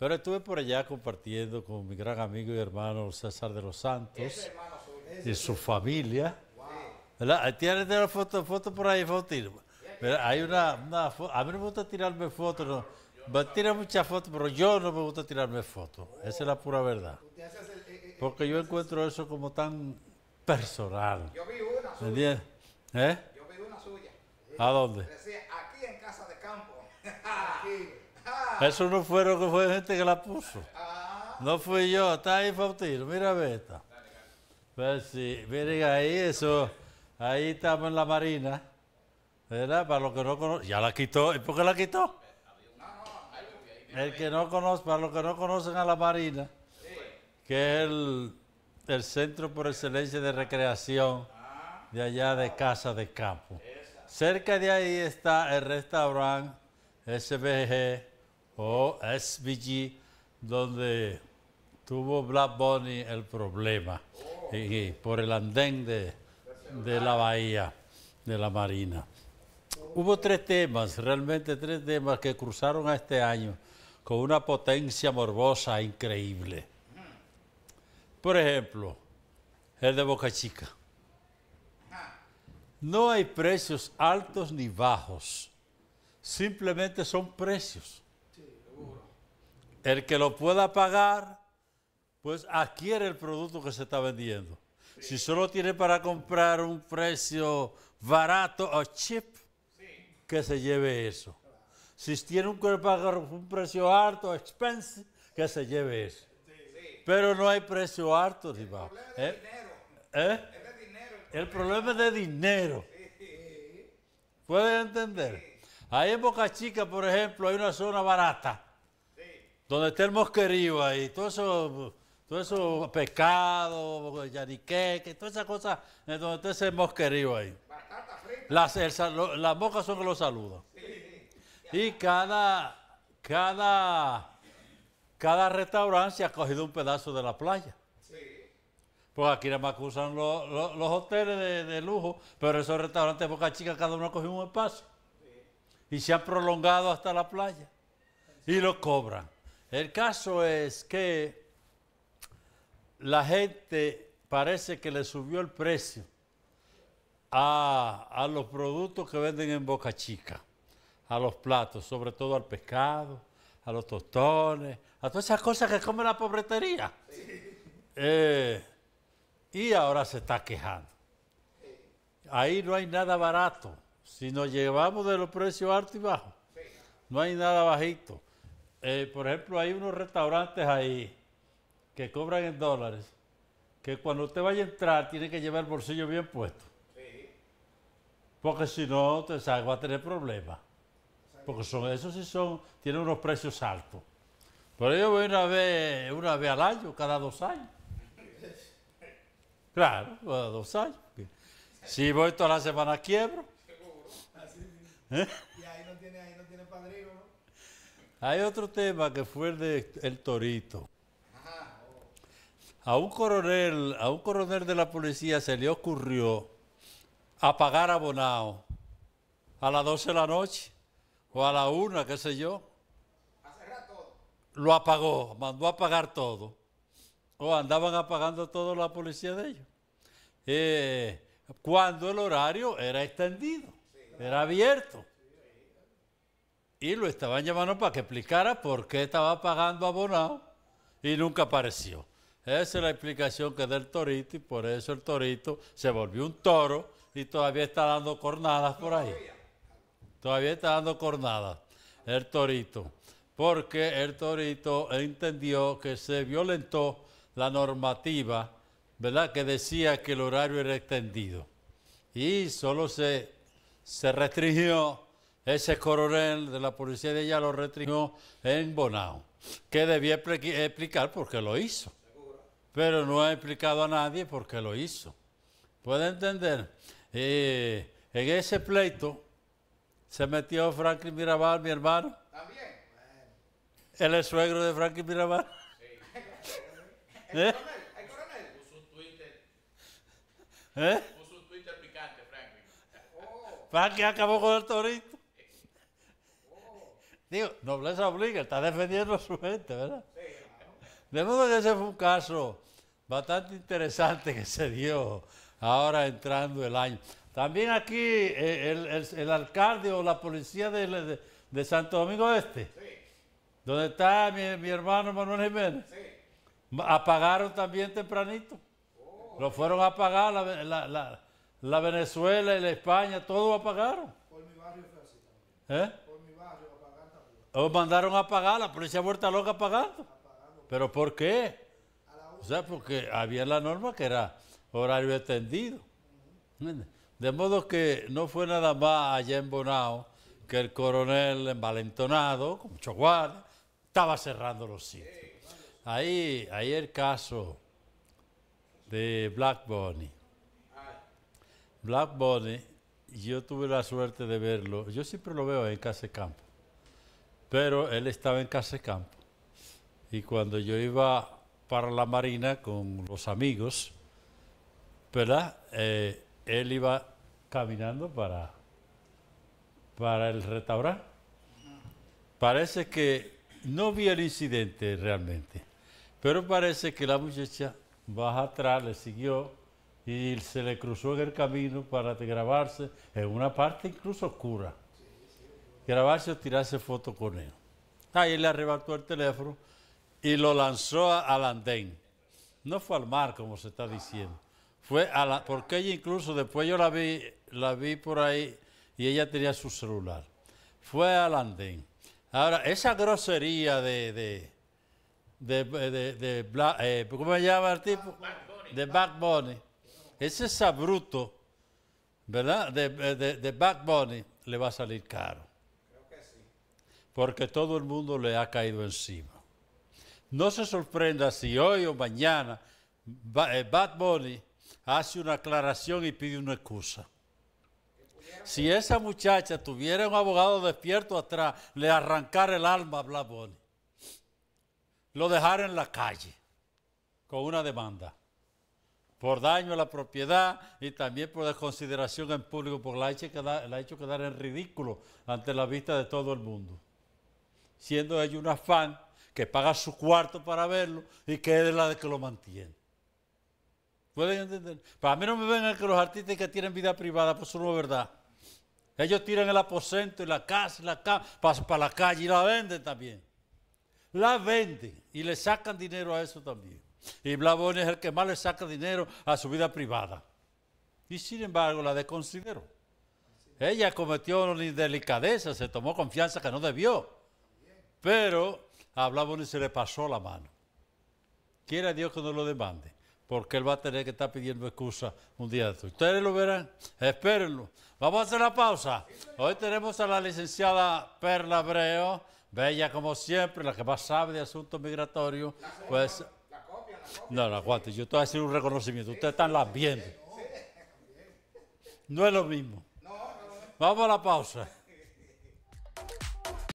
Pero estuve por allá compartiendo con mi gran amigo y hermano César de los Santos y su familia. Wow. ¿Verdad? la foto, foto por ahí, hay una, A mí no me gusta tirarme fotos. No. muchas fotos, pero yo no me gusta tirarme fotos. Oh. Esa es la pura verdad. Porque yo encuentro eso como tan personal. Yo vi una suya. ¿Eh? Yo vi una suya. ¿A dónde? Eso no fue lo que fue gente que la puso. No fui yo, está ahí Faustino, mira Beta. Pues sí, miren ahí, eso, ahí estamos en la marina, ¿verdad? Para los que no conocen, ya la quitó, ¿y por qué la quitó? El que no conoce, para los que no conocen a la marina, que es el, el centro por excelencia de recreación de allá de Casa de Campo. Cerca de ahí está el restaurante SBG o SBG, donde tuvo Black Bunny el problema y, por el andén de, de la bahía, de la marina. Hubo tres temas, realmente tres temas que cruzaron a este año con una potencia morbosa increíble. Por ejemplo, el de Boca Chica. No hay precios altos ni bajos, simplemente son precios. El que lo pueda pagar, pues adquiere el producto que se está vendiendo. Si solo tiene para comprar un precio barato o cheap, que se lleve eso. Si tiene un pagar un precio alto, o expensive, que se lleve eso. Pero no hay precio alto ¿Eh? ¿Eh? El problema El, el problema es de dinero. ¿Pueden entender? Ahí en Boca Chica, por ejemplo, hay una zona barata donde está el mosquerío ahí, todo eso, todo eso pescado, yaniqueque, todas esas cosas, eh, donde está ese mosquerío ahí. Las, bocas las moscas son los saludos. Y cada, cada, cada restaurante se ha cogido un pedazo de la playa. Pues aquí nada más usan los, hoteles de, de, lujo, pero esos restaurantes de Boca Chica cada uno ha cogido un espacio. Y se han prolongado hasta la playa. Y lo cobran. El caso es que la gente parece que le subió el precio a, los productos que venden en Boca Chica, a los platos, sobre todo al pescado, a los tostones, a todas esas cosas que come la pobretería. Eh, y ahora se está quejando. Ahí no hay nada barato. Si nos llevamos de los precios altos y bajos, no hay nada bajito. Eh, por ejemplo, hay unos restaurantes ahí que cobran en dólares, que cuando usted vaya a entrar tiene que llevar el bolsillo bien puesto. Porque si no, te va a tener problemas. Porque son, esos sí son, tienen unos precios altos. Pero yo voy una vez, una vez al año, cada dos años. Claro, cada dos años. Si voy toda la semana quiebro. ¿Eh? Y ahí no tiene, ahí no tiene padrino, ¿no? Hay otro tema que fue el de El Torito. A un coronel, un coronel de la policía se le ocurrió apagar abonado a las 12 de la noche o a la 1, qué sé yo. Lo apagó, mandó a apagar todo. O andaban apagando todo la policía de ellos. Eh, cuando el horario era extendido, era abierto y lo estaban llamando para que explicara por qué estaba pagando abonado y nunca apareció. Esa es la explicación que da el torito y por eso el torito se volvió un toro y todavía está dando cornadas por ahí. Todavía está dando cornadas el torito, porque el torito entendió que se violentó la normativa, ¿verdad? Que decía que el horario era extendido y solo se, se restringió ese coronel de la policía de ella lo retrimió en Bonao, que debía explicar por qué lo hizo. Pero no ha explicado a nadie por qué lo hizo. ¿Puede entender? Eh, en ese pleito se metió Franklin Mirabal, mi hermano. También. Él es suegro de Franklin Mirabal. Sí. ¿Eh? coronel? Twitter. ¿Eh? Puso un Twitter picante, Franklin. Oh. acabó con el torito. Digo, nobleza obliga, está defendiendo a su gente, ¿verdad? Sí. De modo que ese fue un caso bastante interesante que se dio ahora entrando el año. También aquí eh, el, alcalde o la policía de, Santo Domingo Este, sí. donde está mi, hermano Manuel Jiménez, sí. apagaron también tempranito. Oh. Lo fueron a apagar la, Venezuela y la España, todo apagaron. Por mi barrio fue así también. ¿Eh? O mandaron a pagar, la policía vuelta loca pagando. ¿Pero por qué? O sea, porque había la norma que era horario extendido. De modo que no fue nada más allá en Bonao que el coronel envalentonado, con mucho guardia, estaba cerrando los sitios. Ahí, ahí el caso de Black Bonnie. Black Bonnie, yo tuve la suerte de verlo, yo siempre lo veo en Casa de Campo pero él estaba en casa de campo. Y cuando yo iba para la marina con los amigos, ¿verdad? Eh, él iba caminando para, para el restaurante. Parece que no vi el incidente realmente, pero parece que la muchacha baja atrás, le siguió y se le cruzó en el camino para grabarse en una parte incluso oscura grabarse o tirarse foto con él. Ahí le arrebató el teléfono y lo lanzó al andén. No fue al mar, como se está diciendo. Fue a la, porque ella incluso después yo la vi, la vi por ahí y ella tenía su celular. Fue al andén. Ahora, esa grosería de, de, de, eh, ¿cómo se llama el tipo? Ah, de Back ese Ese sabruto, ¿verdad? De, de, Back le va a salir caro porque todo el mundo le ha caído encima. No se sorprenda si hoy o mañana eh, Bad Bunny hace una aclaración y pide una excusa. Si esa muchacha tuviera un abogado despierto atrás, le arrancara el alma a Bad Bunny. Lo dejara en la calle con una demanda por daño a la propiedad y también por desconsideración en público, porque la hecho quedar, la ha hecho quedar en ridículo ante la vista de todo el mundo siendo ella una fan que paga su cuarto para verlo y que es la de que lo mantiene. ¿Pueden entender? Para mí no me vengan que los artistas que tienen vida privada, pues eso no es verdad. Ellos tiran el aposento y la casa la casa, para, la calle y la venden también. La venden y le sacan dinero a eso también. Y Blavón es el que más le saca dinero a su vida privada. Y sin embargo la desconsideró. Ella cometió una indelicadeza, se tomó confianza que no debió. Pero y se le pasó la mano. Quiera Dios que no lo demande, porque él va a tener que estar pidiendo excusa un día de Ustedes lo verán, espérenlo. Vamos a hacer la pausa. Hoy tenemos a la licenciada Perla Breo, bella como siempre, la que más sabe de asuntos migratorios. Pues, no, no, aguante, yo te voy a un reconocimiento. Ustedes están las viendo. No es lo mismo. Vamos a la pausa.